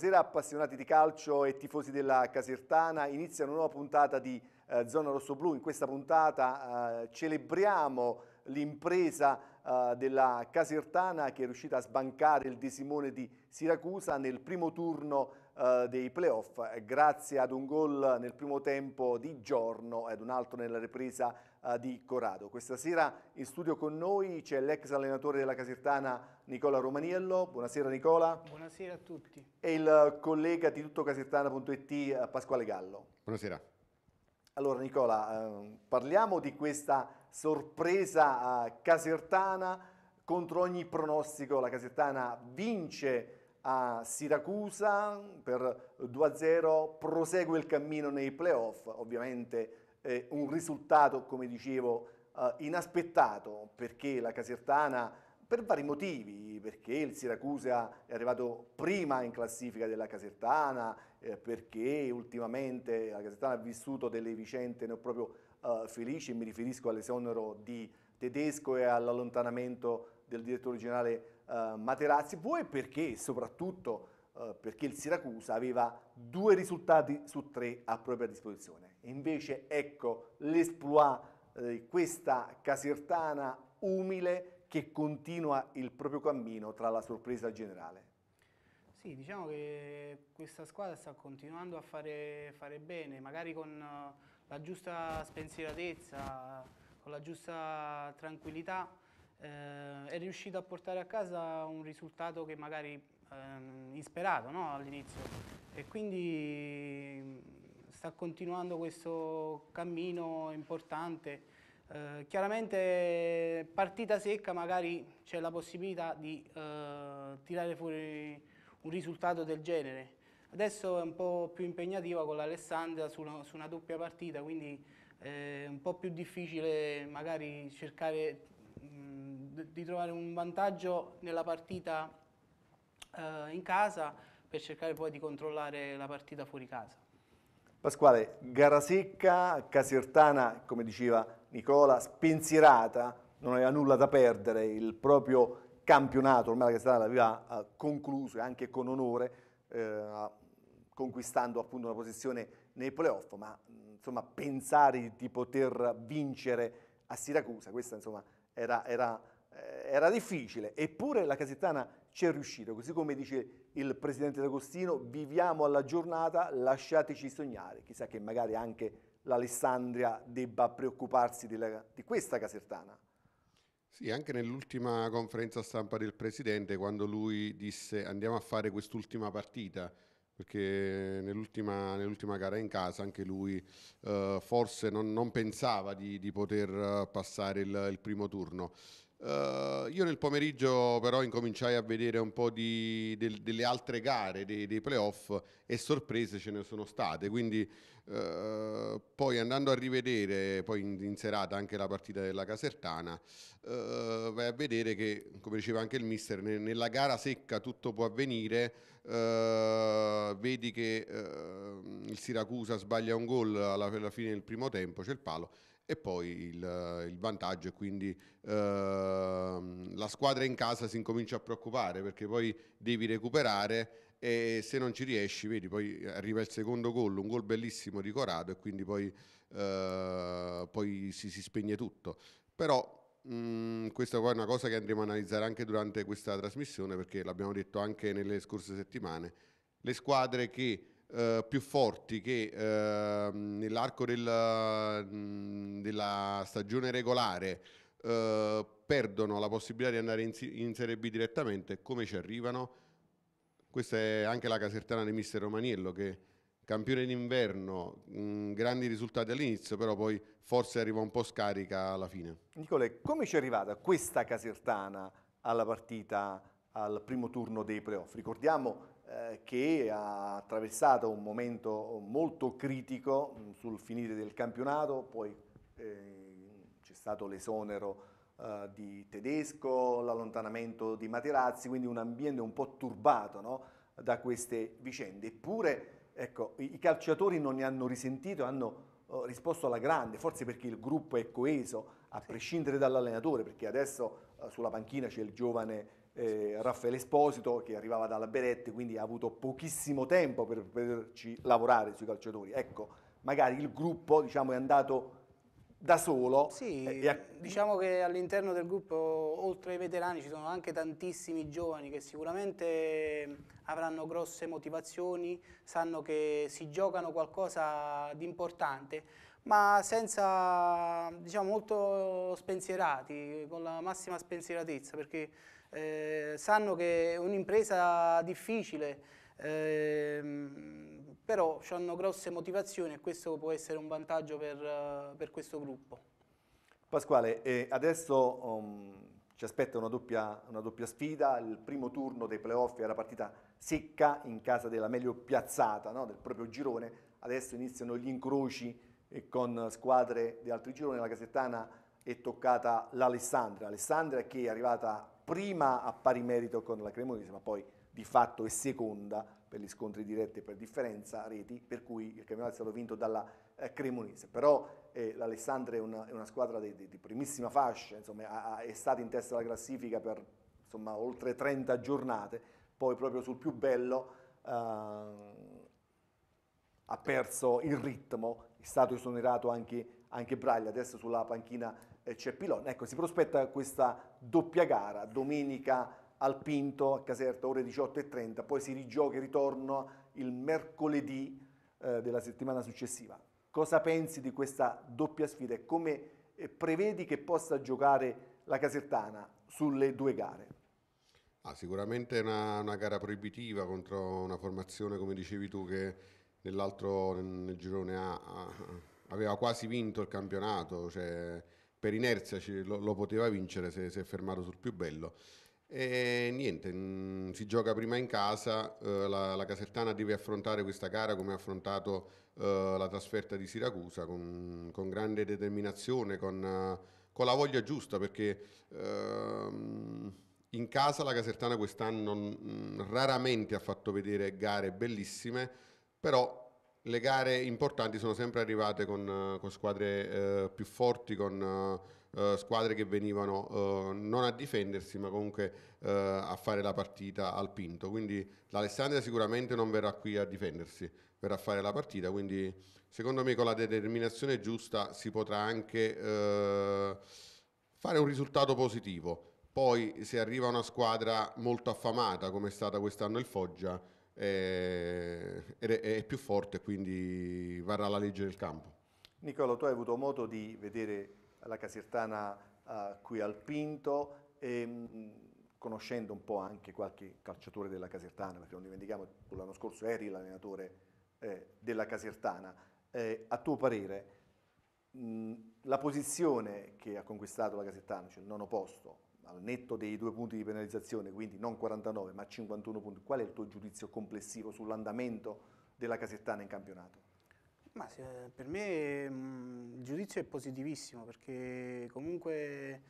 Buonasera appassionati di calcio e tifosi della Casertana, inizia una nuova puntata di eh, Zona Rossoblu, in questa puntata eh, celebriamo l'impresa eh, della Casertana che è riuscita a sbancare il desimone di Siracusa nel primo turno eh, dei playoff eh, grazie ad un gol nel primo tempo di giorno ed un altro nella ripresa eh, di Corrado. Questa sera in studio con noi c'è l'ex allenatore della Casertana Nicola Romaniello. Buonasera Nicola. Buonasera a tutti. E il collega di tuttocasertana.it eh, Pasquale Gallo. Buonasera. Allora Nicola, ehm, parliamo di questa sorpresa casertana. Contro ogni pronostico la Casertana vince a Siracusa per 2-0, prosegue il cammino nei playoff, ovviamente eh, un risultato, come dicevo, eh, inaspettato, perché la Casertana, per vari motivi, perché il Siracusa è arrivato prima in classifica della Casertana, eh, perché ultimamente la Casertana ha vissuto delle vicende non proprio eh, felici, mi riferisco all'esonero di Tedesco e all'allontanamento del direttore generale eh, Materazzi, poi perché soprattutto eh, perché il Siracusa aveva due risultati su tre a propria disposizione Invece ecco l'esploit di eh, questa casertana umile che continua il proprio cammino tra la sorpresa generale. Sì, diciamo che questa squadra sta continuando a fare, fare bene, magari con eh, la giusta spensieratezza, con la giusta tranquillità, eh, è riuscita a portare a casa un risultato che magari eh, insperato no? all'inizio e quindi sta continuando questo cammino importante. Eh, chiaramente partita secca magari c'è la possibilità di eh, tirare fuori un risultato del genere. Adesso è un po' più impegnativa con l'Alessandria su, su, una doppia partita, quindi è eh, un po' più difficile magari cercare mh, di trovare un vantaggio nella partita eh, in casa per cercare poi di controllare la partita fuori casa. Pasquale, gara secca, Casertana, come diceva Nicola, spensierata, non aveva nulla da perdere, il proprio campionato, ormai la Casertana l'aveva eh, concluso e anche con onore, eh, conquistando appunto una posizione nei playoff, ma insomma pensare di poter vincere a Siracusa, questa insomma era, era, eh, era difficile, eppure la Casertana ci è riuscita, così come dice il presidente D'Agostino, viviamo alla giornata, lasciateci sognare. Chissà che magari anche l'Alessandria debba preoccuparsi della, di questa casertana. Sì, anche nell'ultima conferenza stampa del presidente, quando lui disse andiamo a fare quest'ultima partita, perché nell'ultima, nell gara in casa anche lui eh, forse non, non pensava di, di, poter eh, passare il, il primo turno. Uh, io nel pomeriggio però incominciai a vedere un po' di, del, delle altre gare, dei, dei, playoff e sorprese ce ne sono state, quindi uh, poi andando a rivedere poi in, in, serata anche la partita della Casertana, uh, vai a vedere che come diceva anche il mister, ne, nella gara secca tutto può avvenire, vedi che il Siracusa sbaglia un gol alla, alla fine del primo tempo, c'è il palo e poi il, il vantaggio e quindi ehm, la squadra in casa si incomincia a preoccupare perché poi devi recuperare e se non ci riesci, vedi, poi arriva il secondo gol, un gol bellissimo di Corado e quindi poi, eh, poi si, si, spegne tutto. Però mh, mm, questa poi è una cosa che andremo a analizzare anche durante questa trasmissione perché l'abbiamo detto anche nelle scorse settimane, le squadre che eh, più forti che eh, nell'arco del, mm, della stagione regolare eh, perdono la possibilità di andare in, in, Serie B direttamente, come ci arrivano? Questa è anche la casertana di mister Romaniello che campione d'inverno, mm, grandi risultati all'inizio, però poi forse arriva un po' scarica alla fine. Nicole, come ci è arrivata questa casertana alla partita al primo turno dei playoff? Ricordiamo eh, che ha attraversato un momento molto critico mm, sul finire del campionato, poi eh, c'è stato l'esonero eh, di Tedesco, l'allontanamento di Materazzi, quindi un ambiente un po' turbato no, da queste vicende. Eppure ecco, i, i calciatori non ne hanno risentito, hanno eh, risposto alla grande, forse perché il gruppo è coeso, a prescindere dall'allenatore, perché adesso eh, sulla panchina c'è il giovane eh, Raffaele Esposito che arrivava dalla Berette, quindi ha avuto pochissimo tempo per poterci lavorare sui calciatori. Ecco, magari il gruppo diciamo, è andato da solo. Sì, eh, a... diciamo che all'interno del gruppo, oltre ai veterani, ci sono anche tantissimi giovani che sicuramente avranno grosse motivazioni, sanno che si giocano qualcosa di importante, ma senza, diciamo, molto spensierati, con la massima spensieratezza, perché eh, sanno che è un'impresa difficile, ehm, però hanno grosse motivazioni e questo può essere un vantaggio per, eh, per questo gruppo. Pasquale, eh, adesso um, ci aspetta una doppia, una doppia sfida, il primo turno dei playoff è la partita secca in casa della meglio piazzata no? del proprio girone, adesso iniziano gli incroci eh, con squadre di altri gironi, la Casettana è toccata l'Alessandria. Alessandria che è arrivata prima a pari merito con la Cremonese, ma poi di fatto è seconda per gli scontri diretti e per differenza reti, per cui il campionato è stato vinto dalla eh, Cremonese. Però eh, l'Alessandria è, è una, squadra di, di, di primissima fascia, insomma, ha, ha, è stata in testa alla classifica per insomma, oltre 30 giornate, poi proprio sul più bello eh, ha perso il ritmo, è stato esonerato anche, anche Braglia, adesso sulla panchina c'è Pilon. Ecco, si prospetta questa doppia gara, domenica al Pinto a Caserta ore 18.30, poi si rigioca e ritorno il mercoledì eh, della settimana successiva. Cosa pensi di questa doppia sfida e come eh, prevedi che possa giocare la Casertana sulle due gare? Ah, sicuramente è una, una, gara proibitiva contro una formazione, come dicevi tu, che nell'altro, nel girone A, aveva quasi vinto il campionato, cioè per inerzia lo, lo, poteva vincere se si è fermato sul più bello. E niente, mm, si gioca prima in casa, eh, la, la, Casertana deve affrontare questa gara come ha affrontato eh, la trasferta di Siracusa con, con grande determinazione, con, con, la voglia giusta perché ehm, in casa la Casertana quest'anno mm, raramente ha fatto vedere gare bellissime, però le gare importanti sono sempre arrivate con, eh, con squadre eh, più forti, con eh, eh, squadre che venivano eh, non a difendersi ma comunque eh, a fare la partita al pinto. Quindi l'Alessandria sicuramente non verrà qui a difendersi, verrà a fare la partita, quindi secondo me con la determinazione giusta si potrà anche fare un risultato positivo. Poi se arriva una squadra molto affamata come è stata quest'anno il Foggia, eh, è, è, più forte, quindi varrà la legge del campo. Nicolo, tu hai avuto modo di vedere la Casertana eh, qui al Pinto, e, ehm, mh, conoscendo un po' anche qualche calciatore della Casertana, perché non dimentichiamo che l'anno scorso eri l'allenatore eh, della Casertana, eh, a tuo parere mh, la posizione che ha conquistato la Casertana, cioè il nono posto, al netto dei due punti di penalizzazione, quindi non 49 ma 51 punti, qual è il tuo giudizio complessivo sull'andamento della Casertana in campionato? Ma, eh, per me mm, il giudizio è positivissimo perché comunque eh,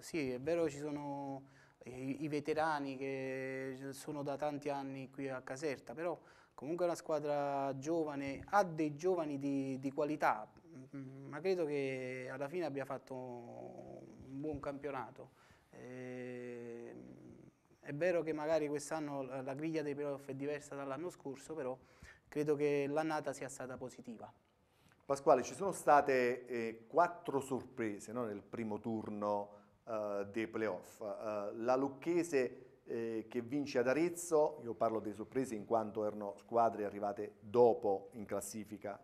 sì è vero ci sono i, i, veterani che sono da tanti anni qui a Caserta però comunque è una squadra giovane, ha dei giovani di, di qualità mm, mm, ma credo che alla fine abbia fatto un buon campionato eh, è vero che magari quest'anno la griglia dei playoff è diversa dall'anno scorso, però credo che l'annata sia stata positiva. Pasquale, ci sono state eh, quattro sorprese no, nel primo turno eh, dei playoff. Eh, la Lucchese eh, che vince ad Arezzo, io parlo delle sorprese in quanto erano squadre arrivate dopo in classifica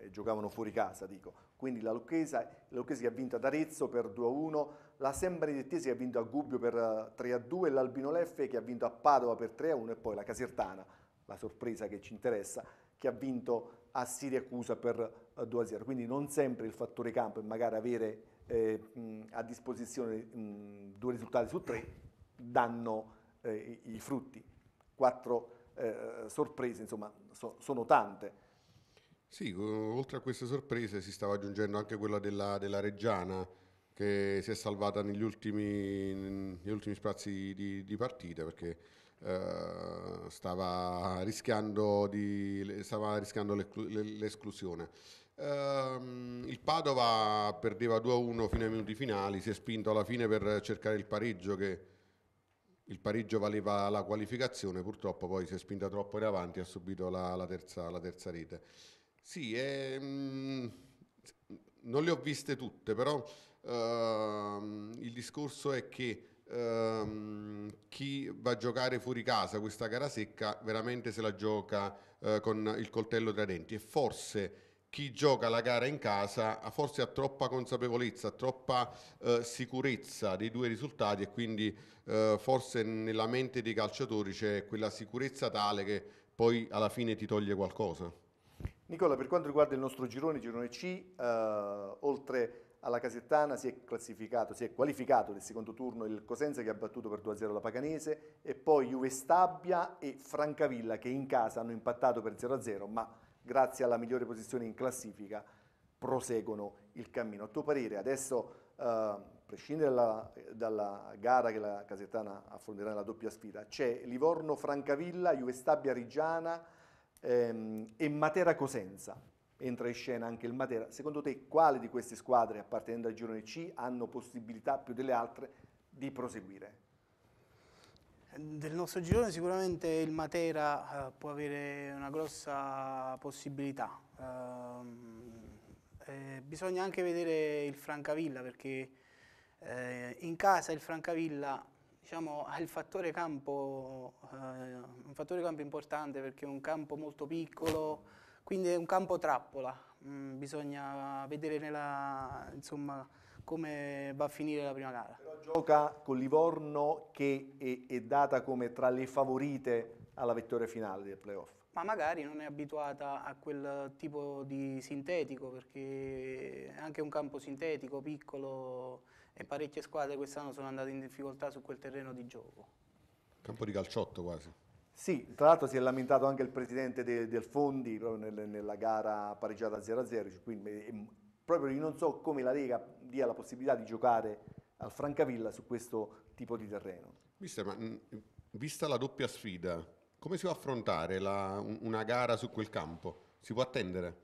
eh, e giocavano fuori casa, dico. Quindi la Lucchese, la Lucchese che ha vinto ad Arezzo per 2-1 la Sembredittese che ha vinto a Gubbio per 3-2, eh, l'Albino Leffe che ha vinto a Padova per 3-1 e poi la Casertana, la sorpresa che ci interessa, che ha vinto a Siracusa per 2-0. Eh, Quindi non sempre il fattore campo e magari avere eh, a disposizione mh, due risultati su tre danno eh, i, frutti. Quattro eh, sorprese, insomma, so, sono tante. Sì, oltre a queste sorprese si stava aggiungendo anche quella della, della Reggiana, che si è salvata negli ultimi, negli ultimi spazi di, di partita perché eh, stava rischiando, di, stava rischiando l'esclusione. Eh, il Padova perdeva 2-1 fino ai minuti finali, si è spinto alla fine per cercare il pareggio che il pareggio valeva la qualificazione, purtroppo poi si è spinta troppo in avanti e ha subito la, la, terza, la terza, rete. Sì, eh, non le ho viste tutte, però Ehm, il discorso è che ehm, chi va a giocare fuori casa questa gara secca veramente se la gioca eh, con il coltello tra i denti e forse chi gioca la gara in casa ha forse ha troppa consapevolezza, troppa eh, sicurezza dei due risultati e quindi eh, forse nella mente dei calciatori c'è quella sicurezza tale che poi alla fine ti toglie qualcosa. Nicola, per quanto riguarda il nostro girone, girone C, eh, oltre alla Casettana si è classificato, si è qualificato nel secondo turno il Cosenza che ha battuto per 2-0 la Paganese e poi Juve Stabia e Francavilla che in casa hanno impattato per 0-0 ma grazie alla migliore posizione in classifica proseguono il cammino. A tuo parere adesso, eh, a prescindere dalla, dalla, gara che la Casettana affronterà nella doppia sfida, c'è Livorno-Francavilla, Juve Stabia-Rigiana ehm, e Matera-Cosenza entra in scena anche il Matera. Secondo te quale di queste squadre, appartenendo al girone C, hanno possibilità più delle altre di proseguire? Del nostro girone sicuramente il Matera eh, può avere una grossa possibilità. Ehm, eh, bisogna anche vedere il Francavilla perché eh, in casa il Francavilla diciamo, ha il fattore campo, eh, un fattore campo importante perché è un campo molto piccolo, quindi è un campo trappola, mm, bisogna vedere nella, insomma, come va a finire la prima gara. Però gioca con Livorno che è, è data come tra le favorite alla vittoria finale del playoff ma magari non è abituata a quel tipo di sintetico perché è anche un campo sintetico piccolo e parecchie squadre quest'anno sono andate in difficoltà su quel terreno di gioco. Campo di calciotto quasi. Sì, tra l'altro si è lamentato anche il presidente de, del Fondi proprio nel, nella gara pareggiata 0-0, cioè, quindi eh, ehm, proprio io non so come la Lega dia la possibilità di giocare al Francavilla su questo tipo di terreno. Mister, ma, mm, vista la doppia sfida, come si può affrontare la, una gara su quel campo? Si può attendere?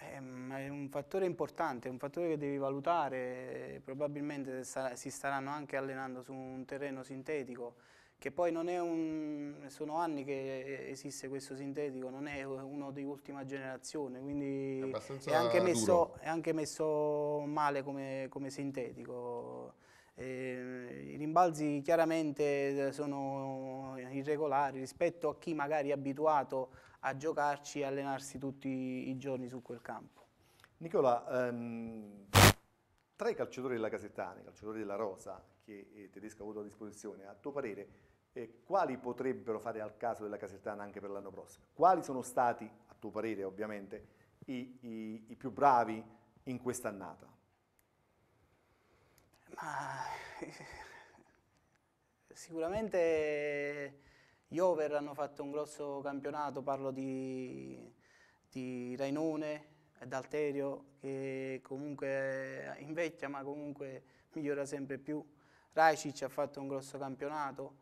Ehm, è un fattore importante, è un fattore che devi valutare, eh, probabilmente si staranno anche allenando su un terreno sintetico che poi non è un... sono anni che esiste questo sintetico, non è uno di ultima generazione, quindi è, è, anche messo, è, anche, messo, male come, come sintetico. Eh, I rimbalzi chiaramente sono irregolari rispetto a chi magari è abituato a giocarci e allenarsi tutti i giorni su quel campo. Nicola, ehm, tra i calciatori della Casettana, i calciatori della Rosa che eh, Tedesco ha avuto a disposizione, a tuo parere e quali potrebbero fare al caso della Casertana anche per l'anno prossimo? Quali sono stati, a tuo parere ovviamente, i, i, i più bravi in quest'annata? Ma... Eh, sicuramente gli over hanno fatto un grosso campionato, parlo di, di Rainone, D'Alterio che comunque invecchia ma comunque migliora sempre più. Raicic ha fatto un grosso campionato,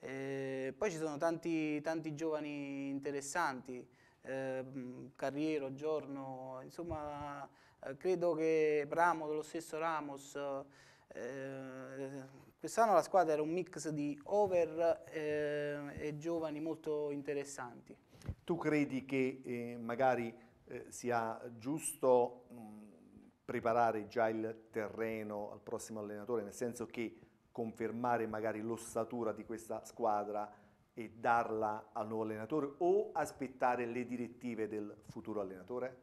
eh, poi ci sono tanti, tanti giovani interessanti, eh, Carriero, Giorno, insomma eh, credo che Ramos, lo stesso Ramos, eh, quest'anno la squadra era un mix di over eh, e giovani molto interessanti. Tu credi che eh, magari sia giusto mh, mm, preparare già il terreno al prossimo allenatore, nel senso che confermare magari l'ossatura di questa squadra e darla al nuovo allenatore o aspettare le direttive del futuro allenatore?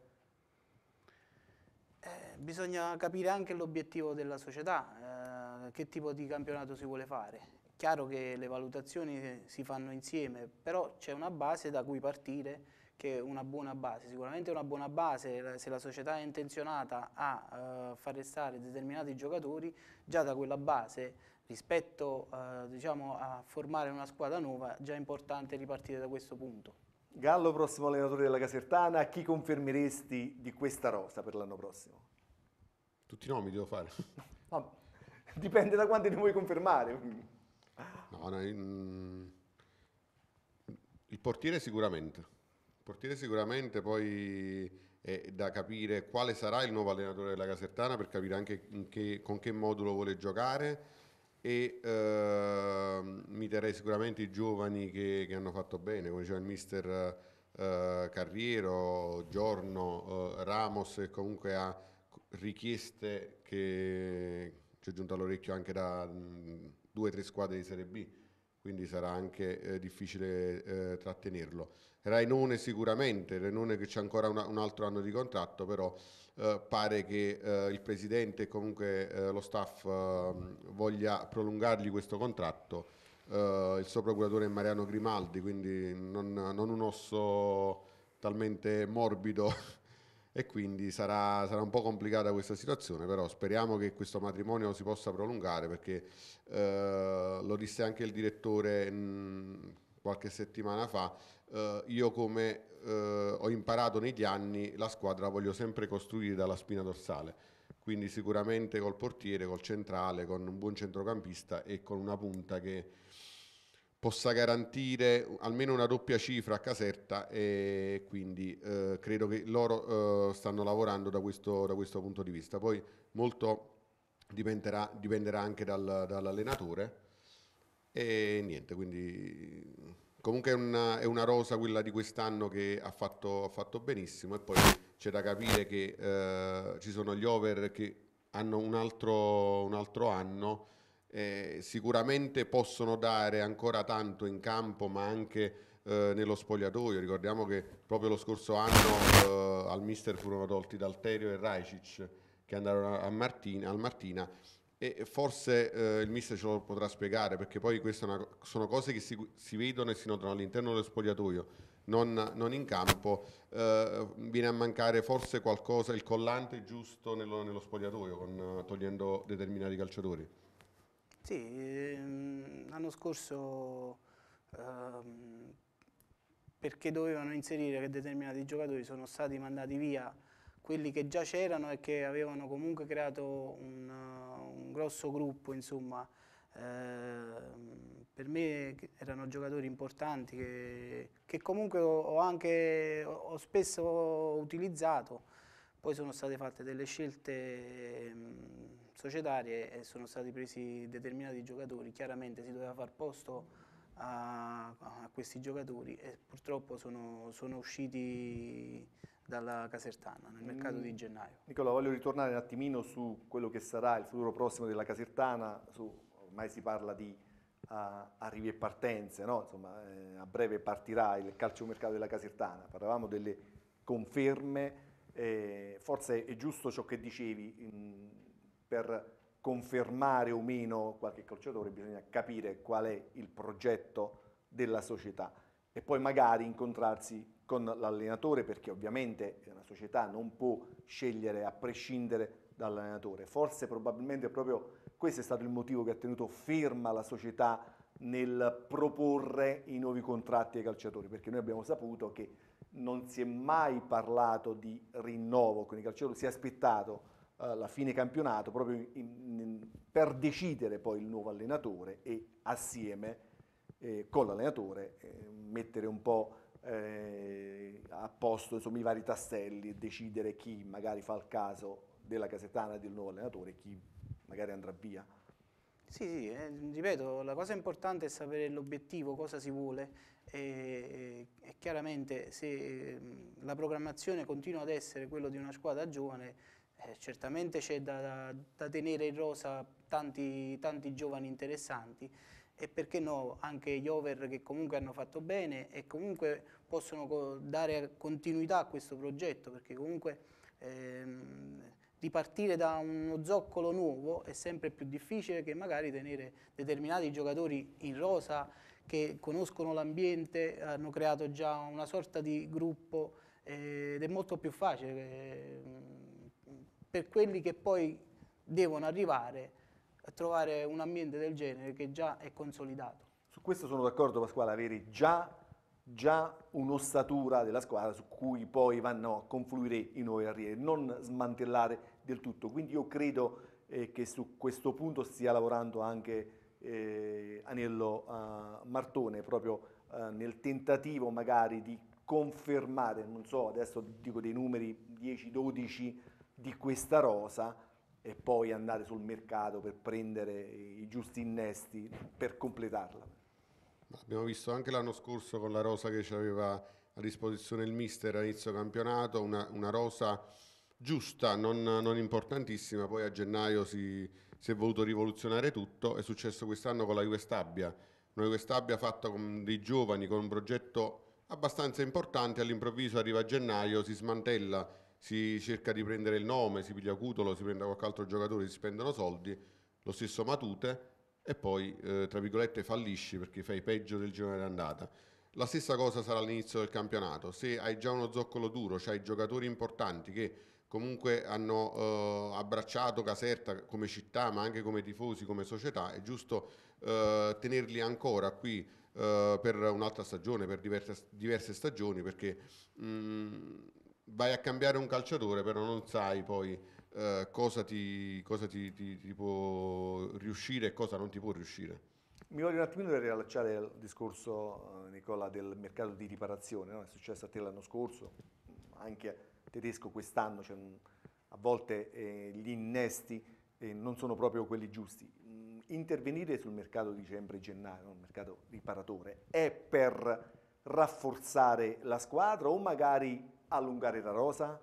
Eh, bisogna capire anche l'obiettivo della società, eh, che tipo di campionato si vuole fare. Chiaro che le valutazioni si fanno insieme, però c'è una base da cui partire che è una buona base. Sicuramente una buona base, se la società è intenzionata a eh, far restare determinati giocatori, già da quella base rispetto eh, diciamo, a formare una squadra nuova, già è importante ripartire da questo punto. Gallo, prossimo allenatore della Casertana, chi confermeresti di questa rosa per l'anno prossimo? Tutti i nomi devo fare. Ma, dipende da quanti ne vuoi confermare. No, no, in... il portiere sicuramente. Il portiere sicuramente poi è da capire quale sarà il nuovo allenatore della Casertana per capire anche che, con che modulo vuole giocare e eh, mi terrei sicuramente i giovani che, che, hanno fatto bene, come diceva il mister eh, Carriero, Giorno, eh, Ramos, che comunque ha richieste che ci è giunto all'orecchio anche da mh, mm, due o tre squadre di Serie B, quindi sarà anche eh, difficile eh, trattenerlo. Rainone sicuramente, Rainone che c'è ancora una, un altro anno di contratto, però eh, pare che eh, il presidente e comunque eh, lo staff ehm, voglia prolungargli questo contratto. Eh, il suo procuratore è Mariano Grimaldi, quindi non, non un osso talmente morbido e quindi sarà, sarà, un po' complicata questa situazione, però speriamo che questo matrimonio si possa prolungare perché eh, lo disse anche il direttore mh, mm, qualche settimana fa, eh, io come eh, ho imparato negli anni, la squadra voglio sempre costruire dalla spina dorsale, quindi sicuramente col portiere, col centrale, con un buon centrocampista e con una punta che possa garantire almeno una doppia cifra a Caserta e quindi eh, credo che loro eh, stanno lavorando da questo, da questo, punto di vista. Poi molto dipenderà, dipenderà anche dal, dall'allenatore e niente, quindi Comunque è una, è una, rosa quella di quest'anno che ha fatto, ha fatto benissimo e poi c'è da capire che eh, ci sono gli over che hanno un altro, un altro anno, eh, sicuramente possono dare ancora tanto in campo ma anche eh, nello spogliatoio, ricordiamo che proprio lo scorso anno eh, al mister furono tolti D'Alterio e Rajcic che andarono a Martina, al Martina e forse eh, il mister ce lo potrà spiegare perché poi queste sono cose che si, si, vedono e si notano all'interno dello spogliatoio, non, non in campo. Eh, viene a mancare forse qualcosa, il collante giusto nello, nello spogliatoio, con, eh, togliendo determinati calciatori. Sì, ehm, l'anno scorso ehm, perché dovevano inserire che determinati giocatori sono stati mandati via quelli che già c'erano e che avevano comunque creato un, uh, un grosso gruppo, insomma. Eh, per me erano giocatori importanti che, che comunque ho, anche, ho spesso utilizzato, poi sono state fatte delle scelte mh, ehm, societarie e sono stati presi determinati giocatori, chiaramente si doveva far posto a, a questi giocatori e purtroppo sono, sono usciti dalla Casertana nel mercato di mm. gennaio. Nicola, voglio ritornare un attimino su quello che sarà il futuro prossimo della Casertana, su, ormai si parla di uh, arrivi e partenze, no? Insomma, eh, a breve partirà il calciomercato della Casertana, parlavamo delle conferme, eh, forse è giusto ciò che dicevi, in, per confermare o meno qualche calciatore bisogna capire qual è il progetto della società e poi magari incontrarsi con l'allenatore perché ovviamente una società non può scegliere a prescindere dall'allenatore. Forse probabilmente proprio questo è stato il motivo che ha tenuto ferma la società nel proporre i nuovi contratti ai calciatori, perché noi abbiamo saputo che non si è mai parlato di rinnovo con i calciatori, si è aspettato eh, la fine campionato proprio in, in, per decidere poi il nuovo allenatore e assieme eh, con l'allenatore eh, mettere un po' eh, a posto insomma, i vari tastelli e decidere chi magari fa il caso della Casetana del nuovo allenatore e chi magari andrà via. Sì, sì eh, ripeto, la cosa importante è sapere l'obiettivo, cosa si vuole e, e, chiaramente se ehm, la programmazione continua ad essere quella di una squadra giovane, eh, certamente c'è da, da, da, tenere in rosa tanti, tanti, giovani interessanti e perché no anche gli over che comunque hanno fatto bene e comunque possono dare continuità a questo progetto perché comunque ehm, ripartire da uno zoccolo nuovo è sempre più difficile che magari tenere determinati giocatori in rosa che conoscono l'ambiente, hanno creato già una sorta di gruppo ed è molto più facile per quelli che poi devono arrivare a trovare un ambiente del genere che già è consolidato. Su questo sono d'accordo Pasquale, avere già già un'ossatura della squadra su cui poi vanno a confluire i nuovi arrivi, non smantellare del tutto. Quindi io credo eh, che su questo punto stia lavorando anche eh, Anello eh, Martone, proprio eh, nel tentativo magari di confermare, non so, adesso dico dei numeri 10-12 di questa rosa e poi andare sul mercato per prendere i giusti innesti per completarla. Abbiamo visto anche l'anno scorso con la rosa che ci aveva a disposizione il mister a inizio campionato, una, una rosa giusta, non, non, importantissima, poi a gennaio si, si, è voluto rivoluzionare tutto, è successo quest'anno con la Juestabbia, una Juestabbia fatta con dei giovani, con un progetto abbastanza importante, all'improvviso arriva a gennaio, si smantella, si cerca di prendere il nome, si piglia Cutolo, si prende qualche altro giocatore, si spendono soldi, lo stesso Matute, e poi, eh, tra virgolette, fallisci perché fai peggio del girone d'andata. La stessa cosa sarà all'inizio del campionato. Se hai già uno zoccolo duro, cioè giocatori importanti che comunque hanno eh, abbracciato Caserta come città, ma anche come tifosi, come società, è giusto eh, tenerli ancora qui eh, per un'altra stagione, per diverse, diverse stagioni, perché mh, mm, vai a cambiare un calciatore, però non sai poi eh, cosa, ti, cosa ti, ti, ti può riuscire e cosa non ti può riuscire. Mi voglio un attimino riallacciare al discorso, eh, Nicola, del mercato di riparazione, no? è successo a te l'anno scorso, anche a tedesco quest'anno, cioè, mm, a volte eh, gli innesti eh, non sono proprio quelli giusti. Mm, intervenire sul mercato di dicembre e gennaio, il mercato riparatore, è per rafforzare la squadra o magari allungare la rosa?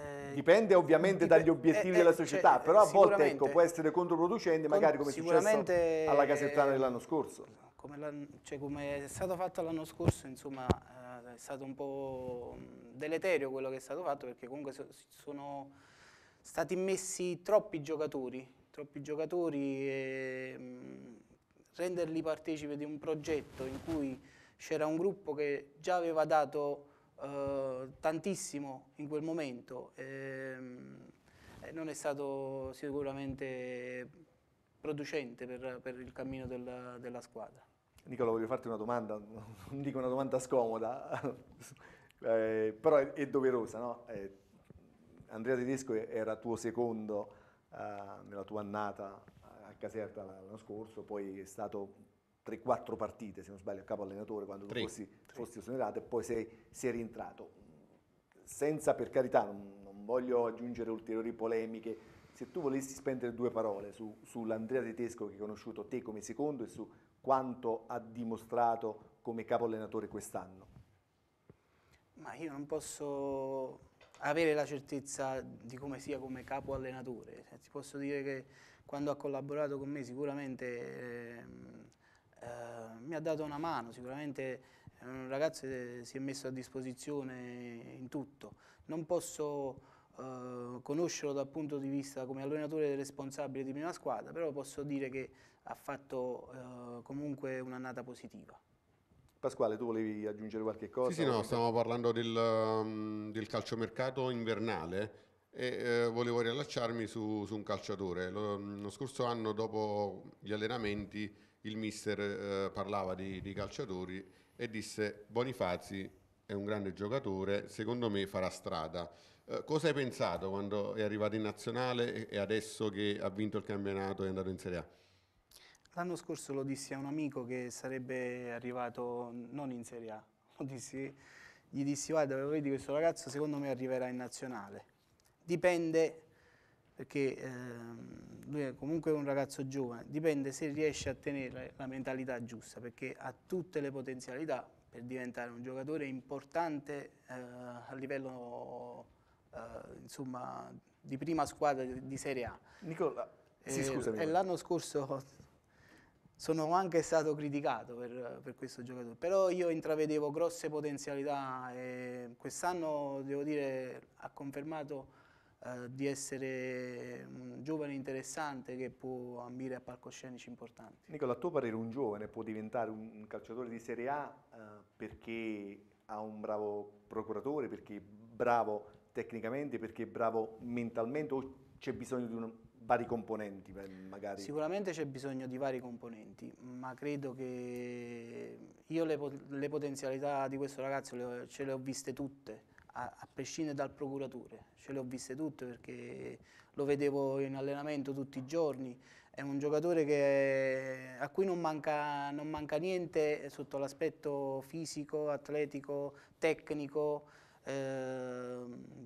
Eh, dipende ovviamente dipende, dagli obiettivi eh, della eh, società, cioè, però a volte ecco, può essere controproducente, magari come è successo alla Casertana dell'anno scorso. Come, cioè, come, è stato fatto l'anno scorso, insomma, è stato un po' deleterio quello che è stato fatto, perché comunque sono stati messi troppi giocatori, troppi giocatori e mm, renderli partecipi di un progetto in cui c'era un gruppo che già aveva dato eh, tantissimo in quel momento. Ehm, e, non è stato sicuramente producente per, per il cammino della, della squadra. Nicola, voglio farti una domanda, non dico una domanda scomoda, eh, però è, è doverosa. No? Eh, Andrea Tedesco era tuo secondo eh, nella tua annata a Caserta l'anno scorso, poi è stato 3-4 partite, se non sbaglio, a capo allenatore quando tu fossi, fossi esonerato e poi sei, sei, rientrato. Senza, per carità, non, non, voglio aggiungere ulteriori polemiche, se tu volessi spendere due parole su, sull'Andrea Tedesco che hai conosciuto te come secondo e su quanto ha dimostrato come capo allenatore quest'anno. Ma io non posso avere la certezza di come sia come capo allenatore. Cioè, ti posso dire che quando ha collaborato con me sicuramente... Eh, eh, mi ha dato una mano, sicuramente eh, un ragazzo eh, si è messo a disposizione in tutto. Non posso eh, conoscerlo dal punto di vista come allenatore responsabile di prima squadra, però posso dire che ha fatto eh, comunque un'annata positiva. Pasquale, tu volevi aggiungere qualche cosa? Sì, sì no, stiamo parlando del, mm, del calciomercato invernale e eh, volevo riallacciarmi su, su un calciatore. Lo, mm, lo, scorso anno, dopo gli allenamenti, il mister eh, parlava di, di, calciatori e disse Bonifazi è un grande giocatore, secondo me farà strada. Eh, cosa hai pensato quando è arrivato in nazionale e adesso che ha vinto il campionato e è andato in Serie A? L'anno scorso lo dissi a un amico che sarebbe arrivato non in Serie A, dissi, gli dissi guarda vedi questo ragazzo secondo me arriverà in nazionale. Dipende perché eh, lui è comunque un ragazzo giovane, dipende se riesce a tenere la mentalità giusta, perché ha tutte le potenzialità per diventare un giocatore importante eh, a livello eh, insomma, di prima squadra di Serie A. Nicola, sì, eh, scusami. l'anno scorso sono anche stato criticato per, per, questo giocatore, però io intravedevo grosse potenzialità e quest'anno devo dire ha confermato eh, di essere un giovane interessante che può ambire a palcoscenici importanti. Nicola, a tuo parere un giovane può diventare un calciatore di Serie A eh, perché ha un bravo procuratore, perché è bravo tecnicamente, perché è bravo mentalmente o c'è bisogno di un, vari componenti magari? Sicuramente c'è bisogno di vari componenti, ma credo che io le, le potenzialità di questo ragazzo le, ce le ho viste tutte a, a prescindere dal procuratore, ce le ho viste tutte perché lo vedevo in allenamento tutti i giorni, è un giocatore che, a cui non manca, non manca niente sotto l'aspetto fisico, atletico, tecnico, eh,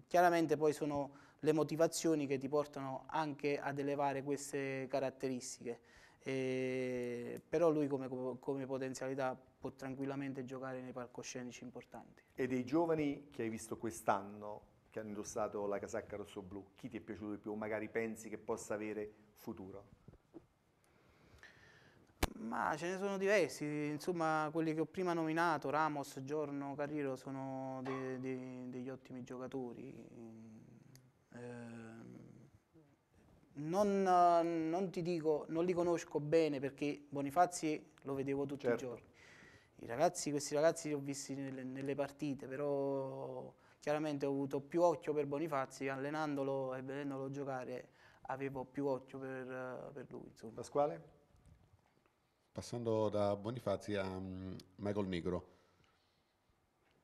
chiaramente poi sono le motivazioni che ti portano anche ad elevare queste caratteristiche. E però lui come, come, potenzialità può tranquillamente giocare nei palcoscenici importanti. E dei giovani che hai visto quest'anno, che hanno indossato la casacca rosso-blu, chi ti è piaciuto di più o magari pensi che possa avere futuro? Ma ce ne sono diversi, insomma quelli che ho prima nominato, Ramos, Giorno, Carriero, sono de, de, degli ottimi giocatori. Eh, non, eh, non, ti dico, non li conosco bene perché Bonifazi lo vedevo tutti certo. i giorni. I ragazzi, questi ragazzi li ho visti nelle, nelle, partite, però chiaramente ho avuto più occhio per Bonifazi, allenandolo e vedendolo giocare avevo più occhio per, eh, per lui. Insomma. Pasquale? Passando da Bonifazi a mm, Michael Micro.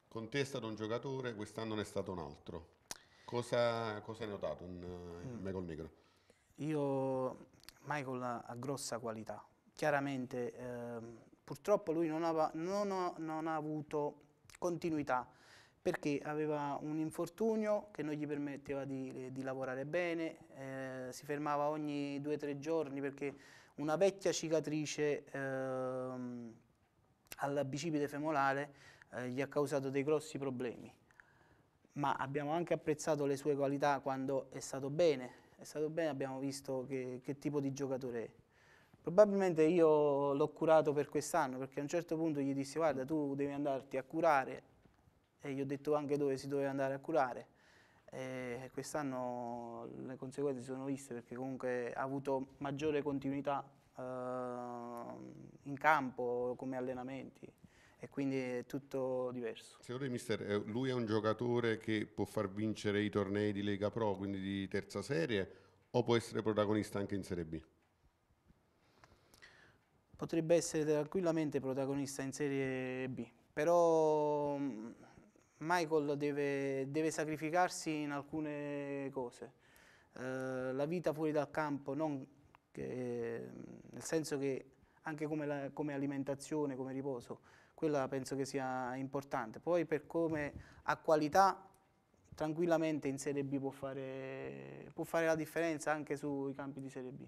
Contesta da un giocatore, quest'anno ne è stato un altro. Cosa, cosa hai notato in, eh, in mm. Michael Micro? Io, Michael ha grossa qualità, chiaramente eh, purtroppo lui non, aveva, non, ho, non ha avuto continuità perché aveva un infortunio che non gli permetteva di, di lavorare bene, eh, si fermava ogni due o tre giorni perché una vecchia cicatrice eh, al bicipite femorale eh, gli ha causato dei grossi problemi. Ma abbiamo anche apprezzato le sue qualità quando è stato bene, è stato bene, abbiamo visto che, che tipo di giocatore è. Probabilmente io l'ho curato per quest'anno perché a un certo punto gli dissi guarda tu devi andarti a curare e gli ho detto anche dove si doveva andare a curare quest'anno le conseguenze si sono viste perché comunque ha avuto maggiore continuità eh, in campo come allenamenti e quindi è tutto diverso. Secondo me, mister, eh, lui è un giocatore che può far vincere i tornei di Lega Pro, quindi di terza serie, o può essere protagonista anche in Serie B? Potrebbe essere tranquillamente protagonista in Serie B, però mm, Michael deve, deve sacrificarsi in alcune cose. Eh, la vita fuori dal campo, che, mm, nel senso che anche come, la, come alimentazione, come riposo, quella penso che sia importante. Poi per come ha qualità, tranquillamente in Serie B può fare, può fare la differenza anche sui campi di Serie B.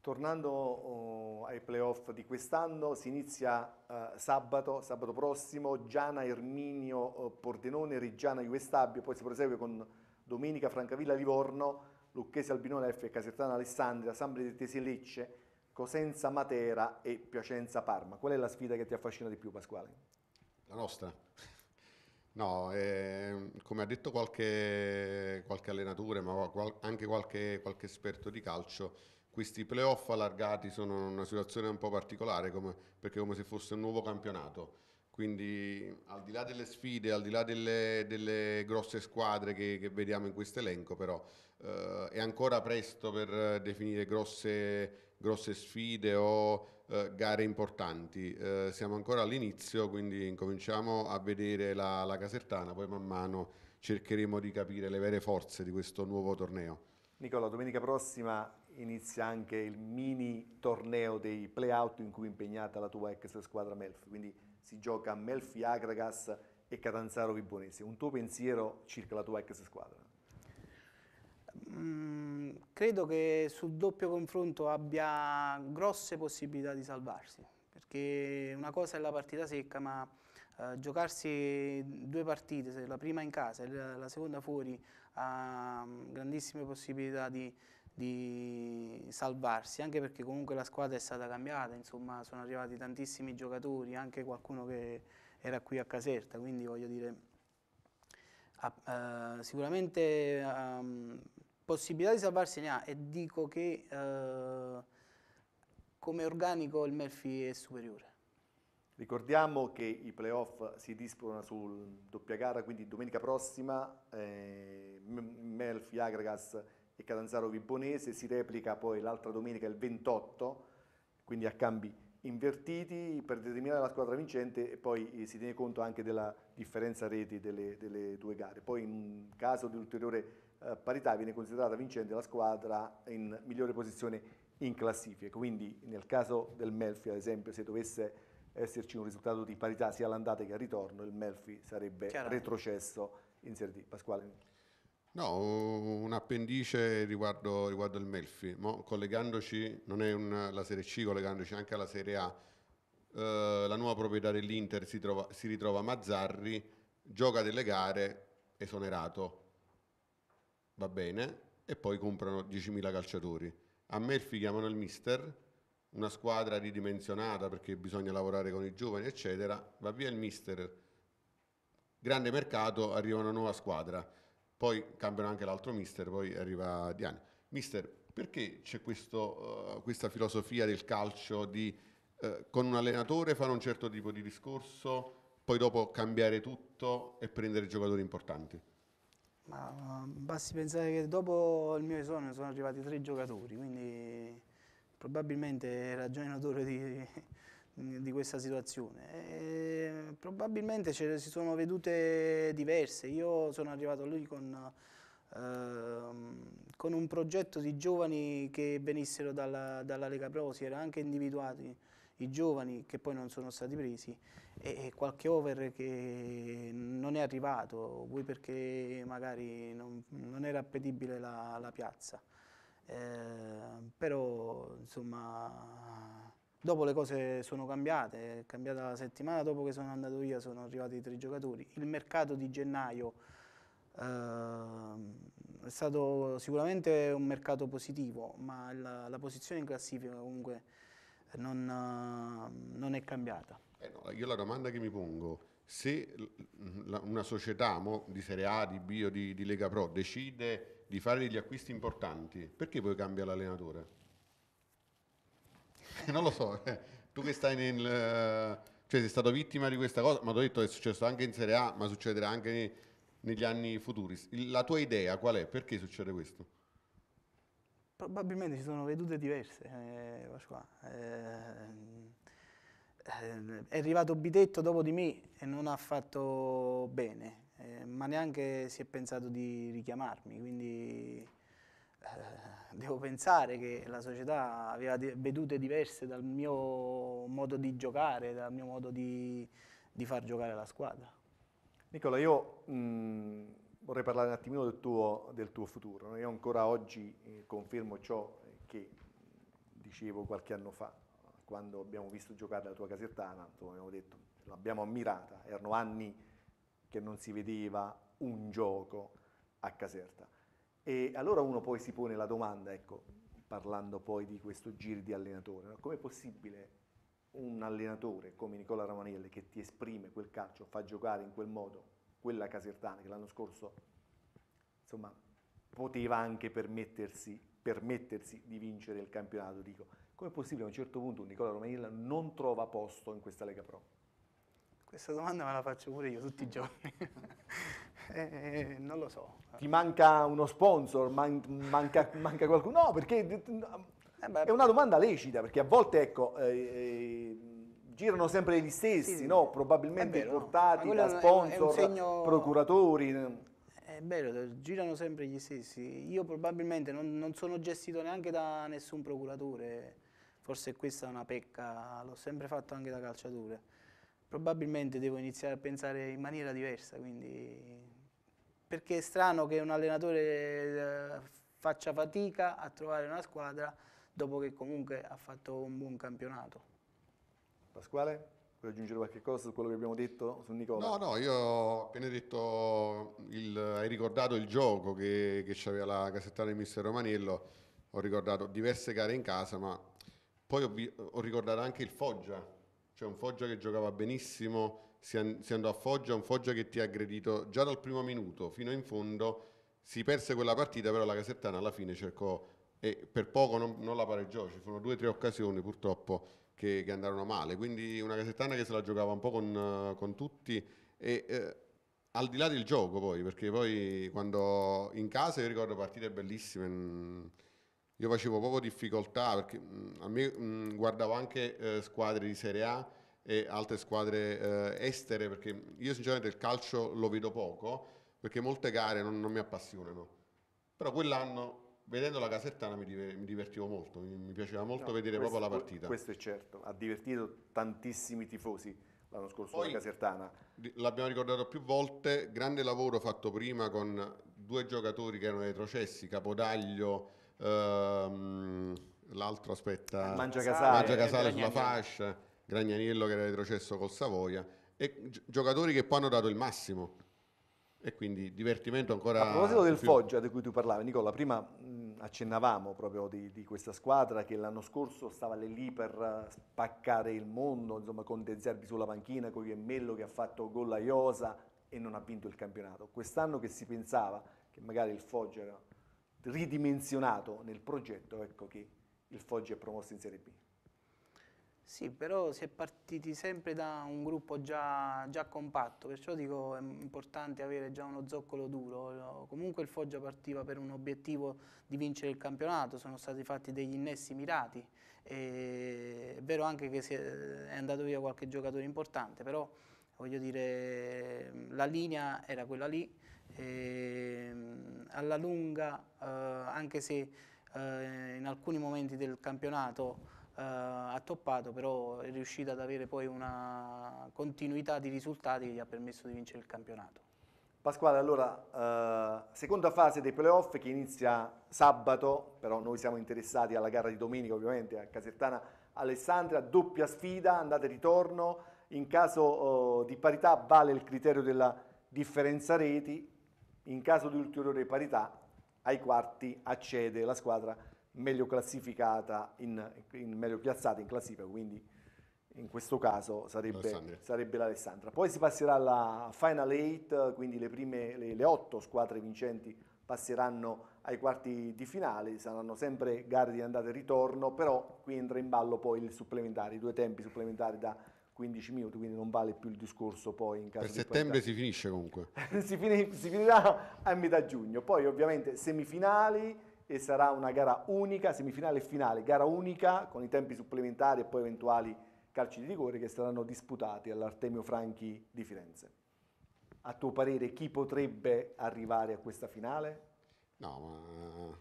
Tornando oh, ai playoff di quest'anno, si inizia eh, sabato, sabato prossimo, Giana, Erminio, eh, Pordenone, Reggiana, Juestabio, poi si prosegue con Domenica, Francavilla, Livorno, Lucchese, Albinone, F, Casertana, Alessandria, San Benedettese, Lecce, Cosenza Matera e Piacenza Parma. Qual è la sfida che ti affascina di più, Pasquale? La nostra. No, eh, come ha detto qualche, qualche allenatore, ma qual, anche qualche, qualche, esperto di calcio, questi playoff allargati sono una situazione un po' particolare, come, perché è come se fosse un nuovo campionato. Quindi al di là delle sfide, al di là delle, delle grosse squadre che, che vediamo in questo elenco, però eh, è ancora presto per definire grosse grosse sfide o eh, gare importanti. Eh, siamo ancora all'inizio, quindi incominciamo a vedere la, la, Casertana, poi man mano cercheremo di capire le vere forze di questo nuovo torneo. Nicola, domenica prossima inizia anche il mini torneo dei play-out in cui è impegnata la tua ex squadra Melfi, quindi si gioca Melfi Agragas e Catanzaro Vibonese. Un tuo pensiero circa la tua ex squadra? Mm, credo che sul doppio confronto abbia grosse possibilità di salvarsi, perché una cosa è la partita secca, ma eh, giocarsi due partite, la prima in casa e la, seconda fuori, ha mm, grandissime possibilità di, di salvarsi, anche perché comunque la squadra è stata cambiata, insomma sono arrivati tantissimi giocatori, anche qualcuno che era qui a Caserta, quindi voglio dire, ah, sicuramente um, possibilità di salvarsi ne ha e dico che eh, come organico il Melfi è superiore. Ricordiamo che i playoff si disputano sul doppia gara, quindi domenica prossima eh, Melfi Agregas e Catanzaro Vibonese, si replica poi l'altra domenica il 28, quindi a cambi invertiti per determinare la squadra vincente e poi eh, si tiene conto anche della differenza reti delle, delle due gare. Poi in caso di ulteriore eh, parità viene considerata vincente la squadra in migliore posizione in classifica. Quindi nel caso del Melfi, ad esempio, se dovesse esserci un risultato di parità sia all'andata che al ritorno, il Melfi sarebbe Chiaro. retrocesso in Serie D. Pasquale. No, un appendice riguardo, riguardo il Melfi, Mo, collegandoci, non è un, la Serie C, collegandoci anche alla Serie A, eh, la nuova proprietà dell'Inter si, si ritrova Mazzarri, gioca delle gare, esonerato, va bene, e poi comprano 10.000 calciatori. A Melfi chiamano il mister, una squadra ridimensionata perché bisogna lavorare con i giovani, eccetera, va via il mister, grande mercato, arriva una nuova squadra, poi cambiano anche l'altro mister, poi arriva Diana. Mister, perché c'è uh, questa filosofia del calcio di uh, con un allenatore fare un certo tipo di discorso, poi dopo cambiare tutto e prendere giocatori importanti? Ma ehm, basti pensare che dopo il mio esonero sono arrivati tre giocatori, quindi probabilmente era ragionatore di, di questa situazione. E probabilmente si sono vedute diverse. Io sono arrivato lì con, ehm, con un progetto di giovani che venissero dalla, dalla Lega Pro, si era anche individuati i giovani che poi non sono stati presi e, qualche over che non è arrivato, vuoi perché magari non, non era appetibile la, la piazza. Eh, però insomma dopo le cose sono cambiate, è cambiata la settimana dopo che sono andato via sono arrivati i tre giocatori, il mercato di gennaio eh, è stato sicuramente un mercato positivo ma la, la posizione in classifica comunque non, eh, non è cambiata. Eh no, io la domanda che mi pongo, se una società di Serie A, di B o di, di Lega Pro decide di fare degli acquisti importanti, perché poi cambia l'allenatore? non lo so, eh, tu che stai nel... cioè sei stato vittima di questa cosa, ma ti ho detto che è successo anche in Serie A, ma succederà anche negli anni futuri. La tua idea qual è? Perché succede questo? probabilmente ci sono vedute diverse eh, eh, ehm, è arrivato Bitetto dopo di me e non ha fatto bene, eh, ma neanche si è pensato di richiamarmi, quindi eh, devo pensare che la società aveva vedute diverse dal mio modo di giocare, dal mio modo di, di far giocare la squadra. Nicola, io mh, vorrei parlare un attimino del tuo, del tuo futuro. Io ancora oggi eh, confermo ciò eh, che dicevo qualche anno fa, quando abbiamo visto giocare la tua casertana, abbiamo detto, l'abbiamo ammirata, erano anni che non si vedeva un gioco a Caserta. E allora uno poi si pone la domanda, ecco, parlando poi di questo giro di allenatore, no? è possibile un allenatore come Nicola Ramanelli che ti esprime quel calcio, fa giocare in quel modo quella casertana che l'anno scorso insomma, poteva anche permettersi, permettersi, di vincere il campionato. Dico, come è possibile che a un certo punto un Nicola Romanilla non trova posto in questa Lega Pro? Questa domanda me la faccio pure io tutti i giorni. Eh, eh, non lo so. Ti manca uno sponsor? Man manca, manca, qualcuno? No, perché eh, eh beh, è una domanda lecita, perché a volte ecco, eh, eh girano sempre gli stessi, sì, no? probabilmente vero, portati da sponsor, segno... procuratori. Eh. È vero, girano sempre gli stessi. Io probabilmente non, non sono gestito neanche da nessun procuratore, forse questa è una pecca, l'ho sempre fatto anche da calciatore. Probabilmente devo iniziare a pensare in maniera diversa, quindi... perché è strano che un allenatore eh, faccia fatica a trovare una squadra dopo che comunque ha fatto un buon campionato. Pasquale? Vuoi aggiungere qualche cosa su quello che abbiamo detto su Nicola? No, no, io ho appena detto, il, hai ricordato il gioco che, che c'aveva la cassettana del mister Romanello, ho ricordato diverse gare in casa, ma poi ho, ho ricordato anche il Foggia, cioè un Foggia che giocava benissimo, si, si, andò a Foggia, un Foggia che ti ha aggredito già dal primo minuto fino in fondo, si perse quella partita, però la casettana alla fine cercò e per poco non, non la pareggiò, ci furono due o tre occasioni purtroppo che, che, andarono male. Quindi una Casettana che se la giocava un po' con, con tutti e eh, al di là del gioco poi, perché poi quando in casa io ricordo partite bellissime. Mm, io facevo proprio difficoltà perché mm, a me mm, guardavo anche eh, squadre di Serie A e altre squadre eh, estere perché io sinceramente il calcio lo vedo poco perché molte gare non, non mi appassionano però quell'anno vedendo la Casertana mi, divertivo molto, mi, piaceva molto no, vedere questo, proprio la partita. Questo è certo, ha divertito tantissimi tifosi l'anno scorso Poi, la Casertana. L'abbiamo ricordato più volte, grande lavoro fatto prima con due giocatori che erano retrocessi, Capodaglio, ehm, l'altro aspetta, Mangia Casale, Mangia Casale sulla fascia, Gragnaniello che era retrocesso col Savoia, e giocatori che poi hanno dato il massimo e quindi divertimento ancora... A proposito del più... Foggia di cui tu parlavi, Nicola, prima mh, accennavamo proprio di, di, questa squadra che l'anno scorso stava lì per eh, spaccare il mondo, insomma con De Zerbi sulla panchina, con Gemmello che ha fatto gol a Iosa e non ha vinto il campionato. Quest'anno che si pensava che magari il Foggia era ridimensionato nel progetto, ecco che il Foggia è promosso in Serie B. Sì, però si è partiti sempre da un gruppo già, già compatto, perciò dico è importante avere già uno zoccolo duro. Comunque il Foggia partiva per un obiettivo di vincere il campionato, sono stati fatti degli innessi mirati. è vero anche che è andato via qualche giocatore importante, però voglio dire, la linea era quella lì, alla lunga, eh, anche se eh, in alcuni momenti del campionato eh, ha toppato, però è riuscita ad avere poi una continuità di risultati che gli ha permesso di vincere il campionato. Pasquale, allora, eh, seconda fase dei playoff che inizia sabato, però noi siamo interessati alla gara di domenica ovviamente, a Casertana Alessandria, doppia sfida, andata e ritorno, in caso eh, di parità vale il criterio della differenza reti, in caso di ulteriore parità ai quarti accede la squadra meglio classificata, in, in, meglio piazzata in classifica, quindi in questo caso sarebbe, sarebbe l'Alessandra. Poi si passerà alla Final 8, quindi le prime, le, le otto squadre vincenti passeranno ai quarti di finale, saranno sempre gare di andata e ritorno, però qui entra in ballo poi il supplementare, i due tempi supplementari da 15 minuti, quindi non vale più il discorso poi in caso per di... Per settembre parità. si finisce comunque. si, finirà a metà giugno, poi ovviamente semifinali, e sarà una gara unica, semifinale e finale, gara unica con i tempi supplementari e poi eventuali calci di rigore che saranno disputati all'Artemio Franchi di Firenze. A tuo parere chi potrebbe arrivare a questa finale? No, ma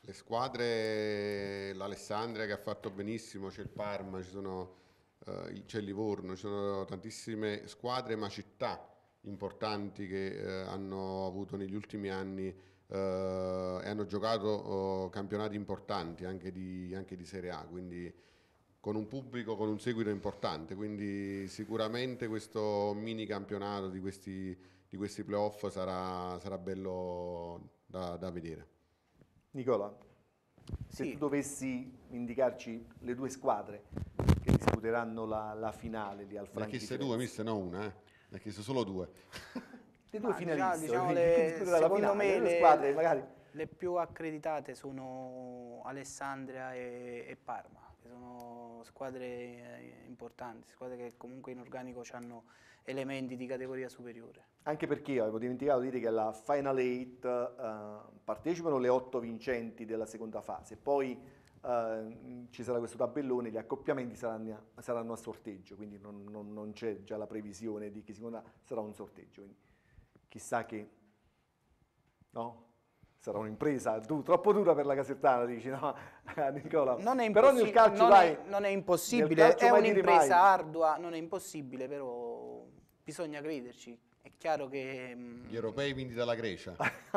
le squadre, l'Alessandria che ha fatto benissimo, c'è il Parma, eh, c'è il Livorno, ci sono tantissime squadre ma città importanti che eh, hanno avuto negli ultimi anni eh, e hanno giocato oh, campionati importanti anche di, anche di, Serie A, quindi con un pubblico, con un seguito importante, quindi sicuramente questo mini campionato di questi, di questi playoff sarà, sarà bello da, da vedere. Nicola, se tu dovessi indicarci le due squadre che disputeranno la, la finale di Alfranchi. Ne ha chieste due, mister, non una, eh? ne ha chieste solo due. Diciamo, le due Ma, finaliste, diciamo, le, secondo me le, squadre, magari... le più accreditate sono Alessandria e, e Parma, che sono squadre eh, importanti, squadre che comunque in organico hanno elementi di categoria superiore. Anche perché avevo dimenticato di dire che alla Final 8 uh, eh, partecipano le otto vincenti della seconda fase, poi uh, ci sarà questo tabellone, gli accoppiamenti saranno, saranno a sorteggio, quindi non, non, non c'è già la previsione di chi seconda sarà un sorteggio. Quindi chissà che, no? Sarà un'impresa du troppo dura per la Casertana, dici, no? Ah, Nicola. Non è però nel calcio non vai, è, non è impossibile, è un'impresa ardua, non è impossibile, però bisogna crederci. È chiaro che... Mh... Mm, Gli europei vinti dalla Grecia.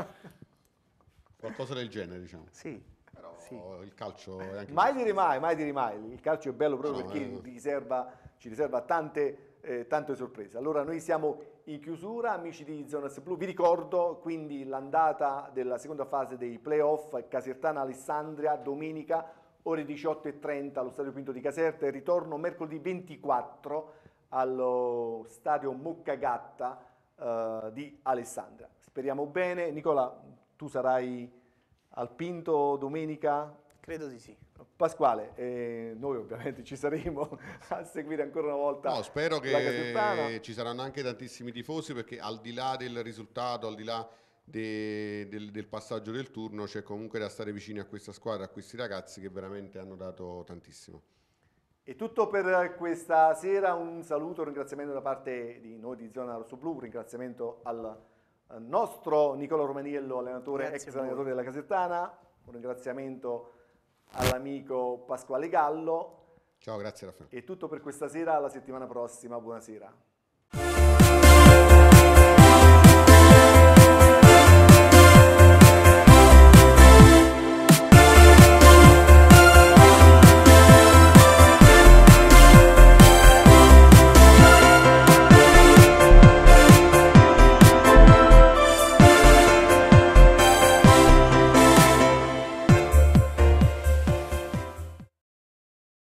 Qualcosa del genere, diciamo. Sì. Però sì. il calcio è anche... Mai dire mai, mai dire mai. Il calcio è bello proprio no, perché eh... riserva, ci riserva tante, eh, tante sorprese. Allora noi siamo in chiusura, amici di Zonas Blu, vi ricordo quindi l'andata della seconda fase dei playoff Casertana-Alessandria domenica ore 18.30 allo Stadio Pinto di Caserta e ritorno mercoledì 24 allo Stadio Moccagatta eh, di Alessandria. Speriamo bene. Nicola, tu sarai al Pinto domenica? Credo di sì. Pasquale, eh, noi ovviamente ci saremo a seguire ancora una volta. No, spero che ci saranno anche tantissimi tifosi perché al di là del risultato, al di là de, del, del, passaggio del turno, c'è comunque da stare vicini a questa squadra, a questi ragazzi che veramente hanno dato tantissimo. È tutto per questa sera, un saluto, un ringraziamento da parte di noi di Zona Rosso Blu, un ringraziamento al nostro Nicola Romaniello, allenatore, Grazie ex allenatore della Casertana, un ringraziamento a all'amico Pasquale Gallo. Ciao, grazie Raffaele. È tutto per questa sera, alla settimana prossima, buonasera.